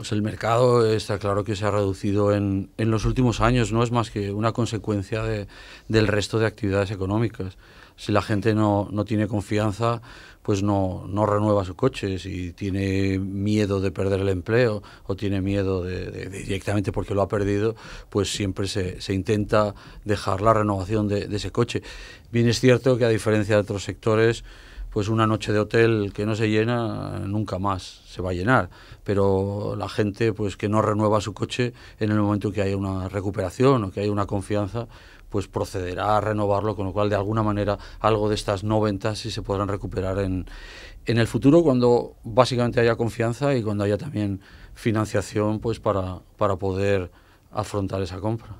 Pues el mercado está claro que se ha reducido en, en los últimos años, no es más que una consecuencia del resto de actividades económicas. Si la gente no, tiene confianza, pues no, renueva su coche, si tiene miedo de perder el empleo o tiene miedo directamente porque lo ha perdido, pues siempre se, intenta dejar la renovación de ese coche. Bien es cierto que a diferencia de otros sectores, pues una noche de hotel que no se llena nunca más se va a llenar, pero la gente pues que no renueva su coche en el momento que haya una recuperación o que haya una confianza, pues procederá a renovarlo, con lo cual de alguna manera algo de estas no ventas sí se podrán recuperar en, el futuro cuando básicamente haya confianza y cuando haya también financiación pues para, para poder afrontar esa compra.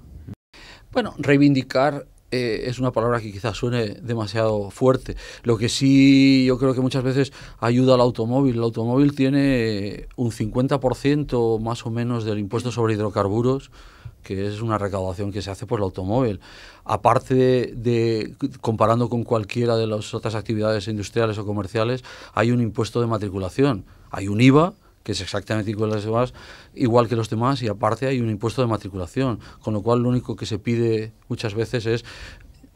Bueno, reivindicar eh, es una palabra que quizás suene demasiado fuerte. Lo que sí yo creo que muchas veces ayuda al automóvil. El automóvil tiene un 50% más o menos del impuesto sobre hidrocarburos que es una recaudación que se hace por el automóvil. Aparte de, comparando con cualquiera de las otras actividades industriales o comerciales, hay un impuesto de matriculación, hay un IVA, que es exactamente igual, a los demás, igual que los demás, y aparte hay un impuesto de matriculación, con lo cual lo único que se pide muchas veces es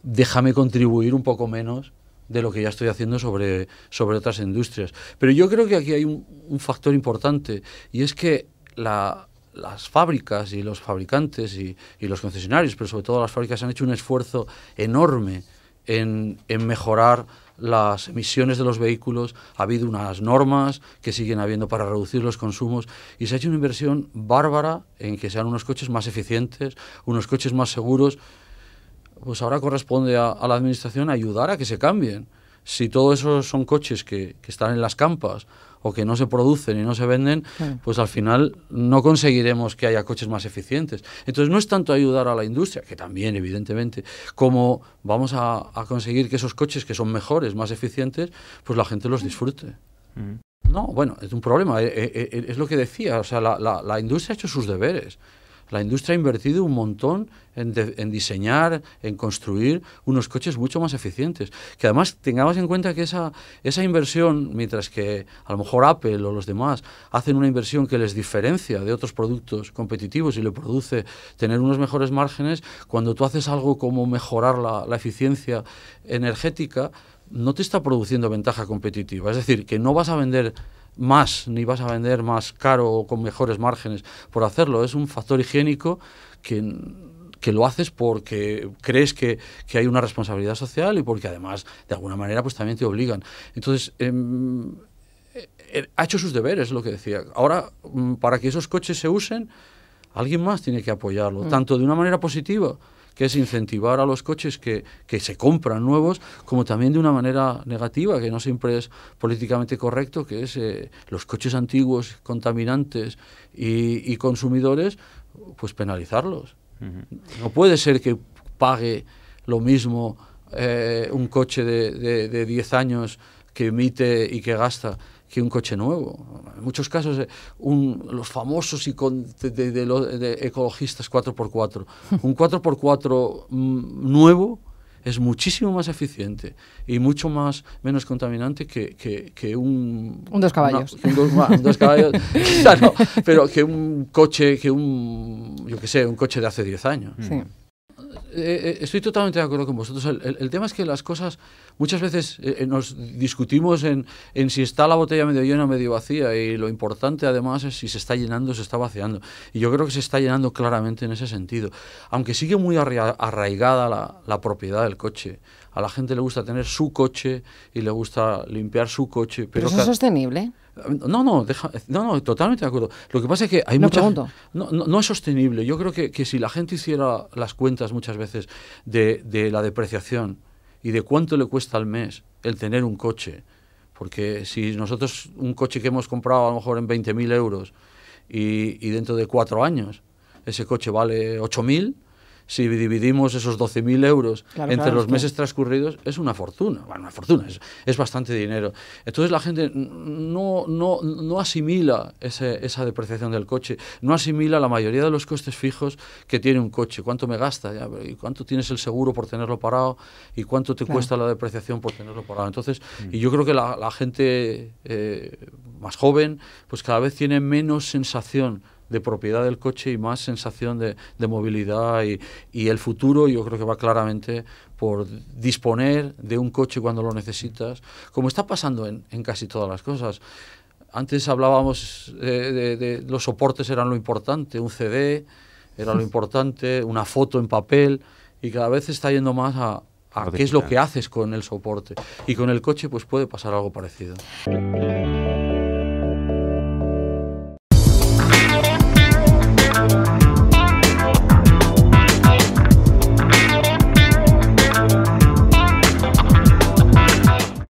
déjame contribuir un poco menos de lo que ya estoy haciendo sobre, sobre otras industrias. Pero yo creo que aquí hay un, factor importante, y es que las fábricas y los fabricantes y, los concesionarios, pero sobre todo las fábricas, han hecho un esfuerzo enorme en, en mejorar las emisiones de los vehículos, ha habido unas normas que siguen habiendo para reducir los consumos y se ha hecho una inversión bárbara en que sean unos coches más eficientes, unos coches más seguros. Pues ahora corresponde a, la Administración ayudar a que se cambien si todos esos son coches que, están en las campas o que no se producen y no se venden, pues al final no conseguiremos que haya coches más eficientes. Entonces no es tanto ayudar a la industria, que también evidentemente, como vamos a, conseguir que esos coches que son mejores, más eficientes, pues la gente los disfrute. Mm. No, bueno, es un problema, eh, eh, eh, es, lo que decía, o sea, la industria ha hecho sus deberes. La industria ha invertido un montón en, diseñar, en construir unos coches mucho más eficientes. Que además tengamos en cuenta que esa, esa inversión, mientras que a lo mejor Apple o los demás hacen una inversión que les diferencia de otros productos competitivos y le produce tener unos mejores márgenes, cuando tú haces algo como mejorar la, la eficiencia energética, no te está produciendo ventaja competitiva. Es decir, que no vas a vender más, ni vas a vender más caro o con mejores márgenes por hacerlo. Es un factor higiénico que lo haces porque crees que, hay una responsabilidad social y porque además de alguna manera pues también te obligan. Entonces, em, eh, eh, ha hecho sus deberes, lo que decía. Ahora, mm, para que esos coches se usen, alguien más tiene que apoyarlo, mm. tanto de una manera positiva que es incentivar a los coches que, se compran nuevos, como también de una manera negativa, que no siempre es políticamente correcto, que es eh, los coches antiguos, contaminantes y, consumidores, pues penalizarlos. No puede ser que pague lo mismo eh, un coche de, de, de 10 años que emite y que gasta que un coche nuevo. En muchos casos, eh, los famosos de, de, ecologistas 4x4, un 4x4 mm, nuevo es muchísimo más eficiente y mucho más menos contaminante que, un... Un dos caballos. un dos, caballos pero que un coche, que un, yo sé, un coche de hace 10 años. Sí. Eh, eh, estoy totalmente de acuerdo con vosotros. El, tema es que las cosas muchas veces eh, nos discutimos en, si está la botella medio llena o medio vacía y lo importante además es si se está llenando o se está vaciando. Y yo creo que se está llenando claramente en ese sentido. Aunque sigue muy arraigada la, propiedad del coche. A la gente le gusta tener su coche y le gusta limpiar su coche. Pero, ¿Pero eso es sostenible. No, no, no, no, totalmente de acuerdo. Lo que pasa es que hay mucha. No, no, es sostenible. Yo creo que, si la gente hiciera las cuentas muchas veces de, la depreciación y de cuánto le cuesta al mes el tener un coche, porque si nosotros un coche que hemos comprado a lo mejor en 20.000 euros y, y dentro de cuatro años ese coche vale 8.000, si dividimos esos 12.000 euros entre los meses transcurridos, es una fortuna. Bueno, una fortuna, es, bastante dinero. Entonces la gente no, asimila ese, esa depreciación del coche, no asimila la mayoría de los costes fijos que tiene un coche. ¿Cuánto me gasta? ¿Y cuánto tienes el seguro por tenerlo parado? ¿Y cuánto te cuesta la depreciación por tenerlo parado? Entonces, mm. y yo creo que la, gente eh, más joven, pues cada vez tiene menos sensación de propiedad del coche y más sensación de, movilidad y, el futuro yo creo que va claramente por disponer de un coche cuando lo necesitas, como está pasando en, casi todas las cosas. Antes hablábamos eh, de, los soportes eran lo importante, un CD era lo importante, una foto en papel y cada vez está yendo más a, a qué es lo que haces con el soporte. Y con el coche pues puede pasar algo parecido.